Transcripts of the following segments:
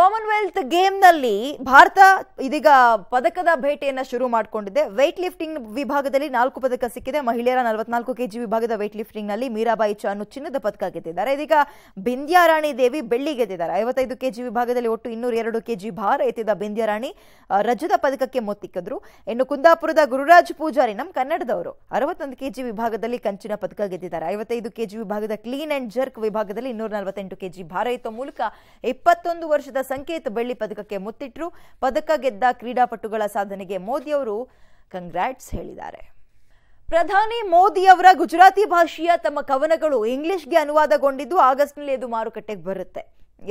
Commonwealth ಗೇಮ್ನಲ್ಲಿ Bharat ಇದೀಗ ಪದಕದ ಭೇಟಿಯನ್ನು ಶುರು ಮಾಡಿಕೊಂಡಿದೆ ವೆಯ್ಟ್ ಲಿಫ್ಟಿಂಗ್ ವಿಭಾಗದಲ್ಲಿ ನಾಲ್ಕು ಪದಕ ಸಿಕ್ಕಿದೆ ಮಹಿಳೆಯರ ನಲವತ್ನಾಲ್ಕು ಕೆಜಿ ವಿಭಾಗದ ವೆಯ್ಟ್ ನಲ್ಲಿ ಮೀರಾಬಾಯಿ ಚಾನು ಚಿನ್ನದ ಪದಕ ಗೆದ್ದಿದ್ದಾರೆ ಇದೀಗ ಬಿಂದ್ಯಾರಾಣಿ ದೇವಿ ಬೆಳ್ಳಿ ಗೆದ್ದಿದ್ದಾರೆ ಐವತ್ತೈದು ಕೆಜಿ ವಿಭಾಗದಲ್ಲಿ ಒಟ್ಟು ಇನ್ನೂರ ಎರಡು ಕೆಜಿ ಭಾರ ಎತ್ತಿದ ಬಿಂದ್ಯಾರಾಣಿ ರಜದ ಪದಕಕ್ಕೆ ಮೊತ್ತಿಕ್ಕಿದ್ರು ಇನ್ನು ಕುಂದಾಪುರದ ಗುರುರಾಜ್ ಪೂಜಾರಿ ನಮ್ಮ ಕನ್ನಡದವರು ಅರವತ್ತೊಂದು ಕೆಜಿ ವಿಭಾಗದಲ್ಲಿ ಕಂಚಿನ ಪದಕ ಗೆದ್ದಿದ್ದಾರೆ ಐವತ್ತೈದು ಕೆಜಿ ವಿಭಾಗದ ಕ್ಲೀನ್ ಅಂಡ್ ಜರ್ಕ್ ವಿಭಾಗದಲ್ಲಿ ಇನ್ನೂರ ನಲವತ್ತೆಂಟು ಕೆಜಿ ಭಾರ ಎತ್ತುವ ಮೂಲಕ ಇಪ್ಪತ್ತೊಂದು ವರ್ಷದ ಸಂಕೇತ್ ಬೆಳ್ಳಿ ಪದಕಕ್ಕೆ ಮುತ್ತಿಟ್ಟರು ಪದಕ ಗೆದ್ದ ಕ್ರೀಡಾಪಟುಗಳ ಸಾಧನೆಗೆ ಮೋದಿ ಅವರು ಕಂಗ್ರಾಟ್ಸ್ ಹೇಳಿದ್ದಾರೆ ಪ್ರಧಾನಿ ಮೋದಿ ಅವರ ಗುಜರಾತಿ ಭಾಷೆಯ ತಮ್ಮ ಕವನಗಳು ಇಂಗ್ಲಿಷ್ಗೆ ಅನುವಾದಗೊಂಡಿದ್ದು ಆಗಸ್ಟ್ನಲ್ಲಿ ಅದು ಮಾರುಕಟ್ಟೆಗೆ ಬರುತ್ತೆ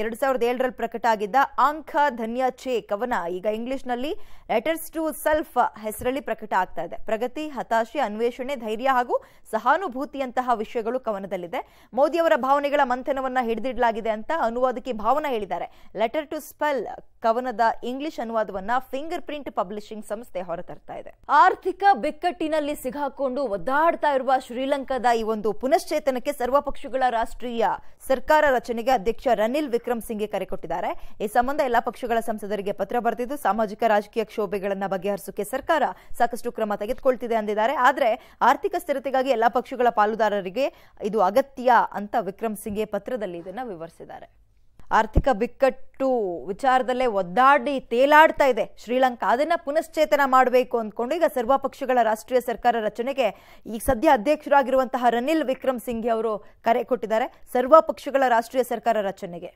ಎರಡು ಸಾವಿರದ ಏಳರಲ್ಲಿ ಪ್ರಕಟ ಆಗಿದ್ದ ಆಂಖ ಧನ್ಯ ಚೇ ಕವನ ಈಗ ಇಂಗ್ಲಿಷ್ನಲ್ಲಿ ಲೆಟರ್ಸ್ ಟು ಸೆಲ್ಫ್ ಹೆಸರಲ್ಲಿ ಪ್ರಕಟ ಆಗ್ತಾ ಇದೆ ಪ್ರಗತಿ ಹತಾಶೆ ಅನ್ವೇಷಣೆ ಧೈರ್ಯ ಹಾಗೂ ಸಹಾನುಭೂತಿಯಂತಹ ವಿಷಯಗಳು ಕವನದಲ್ಲಿದೆ ಮೋದಿಯವರ ಭಾವನೆಗಳ ಮಂಥನವನ್ನು ಹಿಡಿದಿಡಲಾಗಿದೆ ಅಂತ ಅನುವಾದಕಿ ಭಾವನಾ ಹೇಳಿದ್ದಾರೆ ಲೆಟರ್ ಟು ಸ್ಪೆಲ್ ಕವನದ ಇಂಗ್ಲಿಷ್ ಅನುವಾದವನ್ನ ಫಿಂಗರ್ ಪ್ರಿಂಟ್ ಪಬ್ಲಿಷಿಂಗ್ ಸಂಸ್ಥೆ ಹೊರತರ್ತಾ ಇದೆ ಆರ್ಥಿಕ ಬಿಕ್ಕಟ್ಟಿನಲ್ಲಿ ಸಿಗಾಕೊಂಡು ಒದ್ದಾಡ್ತಾ ಇರುವ ಶ್ರೀಲಂಕಾದ ಈ ಒಂದು ಪುನಶ್ಚೇತನಕ್ಕೆ ಸರ್ವಪಕ್ಷಗಳ ರಾಷ್ಟ್ರೀಯ ಸರ್ಕಾರ ರಚನೆಗೆ ಅಧ್ಯಕ್ಷ ರನಿಲ್ ವಿಕ್ರಮ್ ಸಿಂಘೆ ಕರೆ ಕೊಟ್ಟಿದ್ದಾರೆ ಈ ಸಂಬಂಧ ಎಲ್ಲಾ ಪಕ್ಷಗಳ ಸಂಸದರಿಗೆ ಪತ್ರ ಬರೆದಿದ್ದು ಸಾಮಾಜಿಕ ರಾಜಕೀಯ ಕ್ಷೋಭೆಗಳನ್ನ ಬಗೆಹರಿಸೋಕೆ ಸರ್ಕಾರ ಸಾಕಷ್ಟು ಕ್ರಮ ತೆಗೆದುಕೊಳ್ತಿದೆ ಅಂದಿದ್ದಾರೆ ಆದರೆ ಆರ್ಥಿಕ ಸ್ಥಿರತೆಗಾಗಿ ಎಲ್ಲಾ ಪಕ್ಷಗಳ ಪಾಲುದಾರರಿಗೆ ಇದು ಅಗತ್ಯ ಅಂತ ವಿಕ್ರಮ್ ಸಿಂಘೆ ಪತ್ರದಲ್ಲಿ ಇದನ್ನ ವಿವರಿಸಿದ್ದಾರೆ ಆರ್ಥಿಕ ಬಿಕ್ಕಟ್ಟು ವಿಚಾರದಲ್ಲೇ ಒದ್ದಾಡಿ ತೇಲಾಡ್ತಾ ಇದೆ ಶ್ರೀಲಂಕಾ ಅದನ್ನು ಪುನಶ್ಚೇತನ ಮಾಡಬೇಕು ಅಂದ್ಕೊಂಡು ಈಗ ಸರ್ವಪಕ್ಷಗಳ ರಾಷ್ಟ್ರೀಯ ಸರ್ಕಾರ ರಚನೆಗೆ ಈಗ ಸದ್ಯ ಅಧ್ಯಕ್ಷರಾಗಿರುವಂತಹ ರನಿಲ್ ವಿಕ್ರಮ್ ಸಿಂಘೆ ಅವರು ಕರೆ ಕೊಟ್ಟಿದ್ದಾರೆ ಸರ್ವಪಕ್ಷಗಳ ರಾಷ್ಟ್ರೀಯ ಸರ್ಕಾರ ರಚನೆಗೆ